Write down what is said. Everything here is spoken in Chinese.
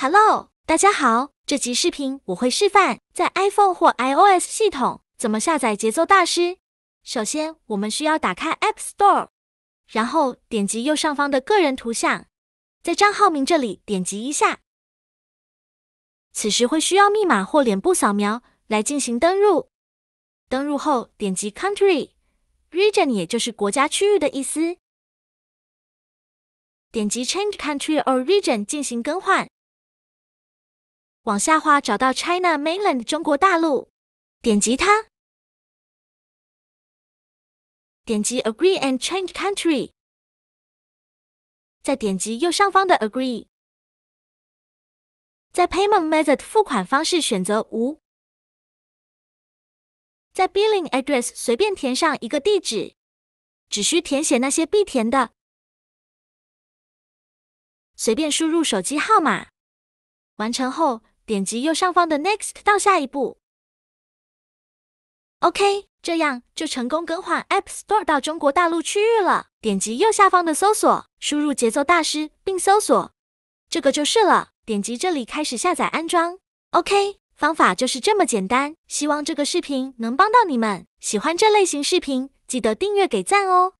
Hello，大家好。这集视频我会示范在 iPhone 或 iOS 系统怎么下载节奏大师。首先，我们需要打开 App Store，然后点击右上方的个人图像，在账号名这里点击一下。此时会需要密码或脸部扫描来进行登录。登录后，点击 Country Region，也就是国家区域的意思，点击 Change Country or Region 进行更换。往下滑，找到 China Mainland 中国大陆，点击它，点击 Agree and Change Country，再点击右上方的 Agree，在 Payment Method 付款方式选择无，在 Billing Address 随便填上一个地址，只需填写那些必填的，随便输入手机号码，完成后。点击右上方的 Next 到下一步。OK，这样就成功更换 App Store 到中国大陆区域了。点击右下方的搜索，输入“节奏大师”并搜索，这个就是了。点击这里开始下载安装。OK，方法就是这么简单。希望这个视频能帮到你们。喜欢这类型视频，记得订阅给赞哦。